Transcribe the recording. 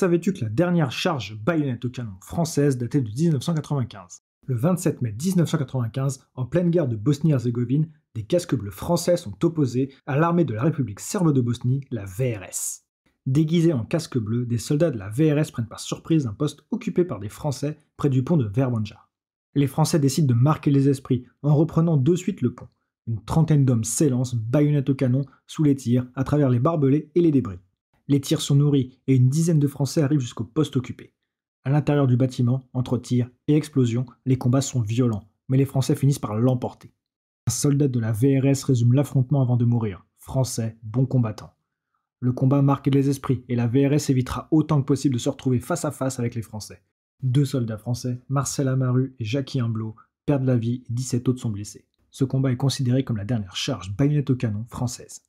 Savais-tu que la dernière charge baïonnette au canon française datait de 1995 Le 27 mai 1995, en pleine guerre de Bosnie-Herzégovine, des casques bleus français sont opposés à l'armée de la République serbe de Bosnie, la VRS. Déguisés en casques bleus, des soldats de la VRS prennent par surprise un poste occupé par des Français près du pont de Verbanja. Les Français décident de marquer les esprits en reprenant de suite le pont. Une trentaine d'hommes s'élancent, baïonnettes au canon, sous les tirs, à travers les barbelés et les débris. Les tirs sont nourris et une dizaine de Français arrivent jusqu'au poste occupé. À l'intérieur du bâtiment, entre tirs et explosions, les combats sont violents, mais les Français finissent par l'emporter. Un soldat de la VRS résume l'affrontement avant de mourir. Français, bon combattant. Le combat marque les esprits et la VRS évitera autant que possible de se retrouver face à face avec les Français. Deux soldats français, Marcel Amaru et Jackie Imblot, perdent la vie et 17 autres sont blessés. Ce combat est considéré comme la dernière charge baïonnette au canon française.